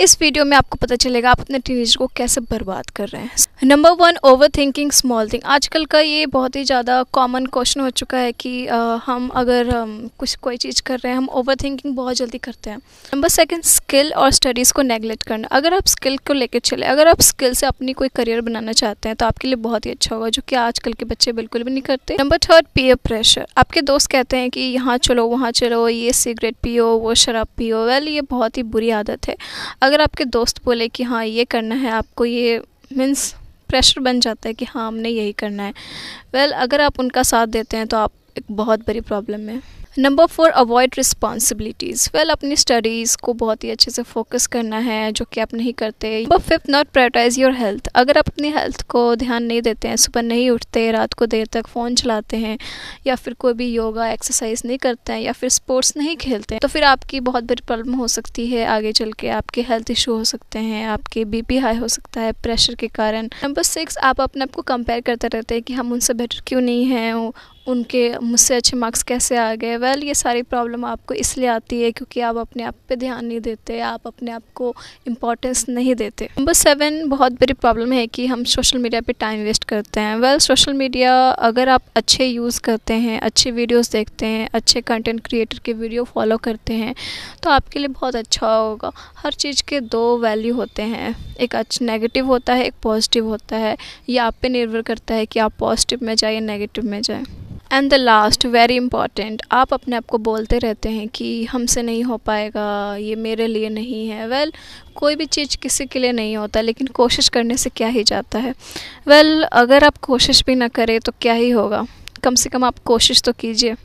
इस वीडियो में आपको पता चलेगा आप अपने टीनेजर को कैसे बर्बाद कर रहे हैं number one overthinking small thing आजकल का ये बहुत ही ज़्यादा कॉमन क्वेश्चन हो चुका है कि आ, हम अगर हम कुछ कोई चीज़ कर रहे हैं हम ओवर थिंकिंग बहुत जल्दी करते हैं नंबर सेकंड स्किल और स्टडीज़ को नेगलेक्ट करना अगर आप स्किल को लेकर चले अगर आप स्किल से अपनी कोई करियर बनाना चाहते हैं तो आपके लिए बहुत ही अच्छा होगा जो कि आजकल के बच्चे बिल्कुल भी नहीं करते नंबर थर्ड पीए प्रेशर आपके दोस्त कहते हैं कि यहाँ चलो वहाँ चलो ये सिगरेट पियो वो शराब पियो वेल ये बहुत ही बुरी आदत है अगर आपके दोस्त बोले कि हाँ ये करना है आपको ये मीन्स प्रेशर बन जाता है कि हाँ हमने यही करना है वेल well, अगर आप उनका साथ देते हैं तो आप एक बहुत बड़ी प्रॉब्लम में number four avoid responsibilities well अपनी स्टडीज़ को बहुत ही अच्छे से फोकस करना है जो कि आप नहीं करते number fifth not prioritise your health अगर आप अपनी हेल्थ को ध्यान नहीं देते हैं सुबह नहीं उठते रात को देर तक फ़ोन चलाते हैं या फिर कोई भी योगा एक्सरसाइज नहीं करते हैं या फिर स्पोर्ट्स नहीं खेलते हैं तो फिर आपकी बहुत बड़ी प्रॉब्लम हो सकती है आगे चल के आपके हेल्थ इशू हो सकते हैं आपके बी हाई हो सकता है प्रेशर के कारण नंबर सिक्स आप अपने आप को कंपेयर करते रहते हैं कि हम उनसे बेटर क्यों नहीं हैं उनके मुझसे अच्छे मार्क्स कैसे आ गए वेल ये सारी प्रॉब्लम आपको इसलिए आती है क्योंकि आप अपने आप पे ध्यान नहीं देते आप अपने आप को इम्पोर्टेंस नहीं देते नंबर सेवन बहुत बड़ी प्रॉब्लम है कि हम सोशल मीडिया पे टाइम वेस्ट करते हैं वेल सोशल मीडिया अगर आप अच्छे यूज़ करते हैं अच्छे वीडियोस देखते हैं अच्छे कंटेंट क्रिएटर के वीडियो फॉलो करते हैं तो आपके लिए बहुत अच्छा होगा हर चीज़ के दो वैल्यू होते हैं एक अच्छा नेगेटिव होता है एक पॉजिटिव होता है ये आप पे निर्भर करता है कि आप पॉजिटिव में जाए नेगेटिव में जाएँ and the last very important आप अपने आप को बोलते रहते हैं कि हमसे नहीं हो पाएगा ये मेरे लिए नहीं है वेल well, कोई भी चीज़ किसी के लिए नहीं होता लेकिन कोशिश करने से क्या ही जाता है वेल well, अगर आप कोशिश भी ना करें तो क्या ही होगा कम से कम आप कोशिश तो कीजिए